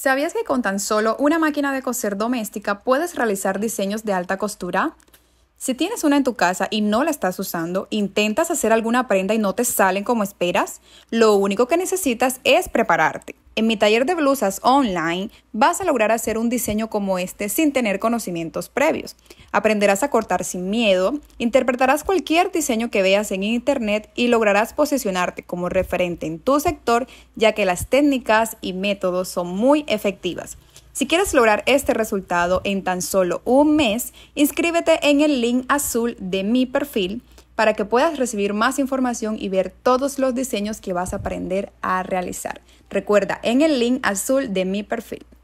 ¿Sabías que con tan solo una máquina de coser doméstica puedes realizar diseños de alta costura? Si tienes una en tu casa y no la estás usando, intentas hacer alguna prenda y no te salen como esperas, lo único que necesitas es prepararte. En mi taller de blusas online vas a lograr hacer un diseño como este sin tener conocimientos previos. Aprenderás a cortar sin miedo, interpretarás cualquier diseño que veas en internet y lograrás posicionarte como referente en tu sector ya que las técnicas y métodos son muy efectivas. Si quieres lograr este resultado en tan solo un mes, inscríbete en el link azul de mi perfil para que puedas recibir más información y ver todos los diseños que vas a aprender a realizar. Recuerda, en el link azul de mi perfil.